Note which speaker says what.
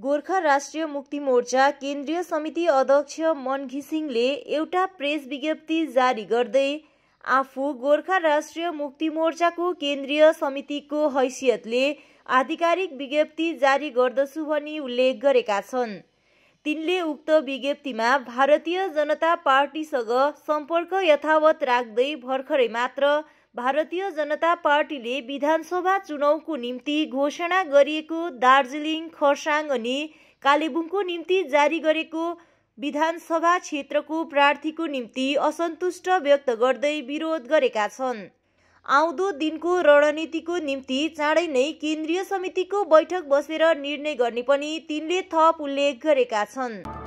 Speaker 1: गोर्खा राष्ट्रिय मुक्ति मोर्चा केन्द्रीय समिति अध्यक्ष मन घिसिङले एउटा प्रेस विज्ञप्ति जारी गर्दै आफू गोर्खा राष्ट्रिय मुक्ति मोर्चाको केन्द्रीय समितिको हैसियतले आधिकारिक विज्ञप्ति जारी गर्दछु भनी उल्लेख गरेका छन् तिनले उक्त विज्ञप्तिमा भारतीय जनता पार्टीसँग सम्पर्क यथावत राख्दै भर्खरै मात्र भारतीय जनता पार्टीले विधानसभा चुनावको निम्ति घोषणा गरिएको दार्जिलिङ खरसाङ अनि कालेबुङको निम्ति जारी गरेको विधानसभा क्षेत्रको प्रार्थीको निम्ति असन्तुष्ट व्यक्त गर्दै विरोध गरेका छन् आउँदो दिनको रणनीतिको निम्ति चाँडै नै केन्द्रीय समितिको बैठक बसेर निर्णय गर्ने पनि तिनले थप उल्लेख गरेका छन्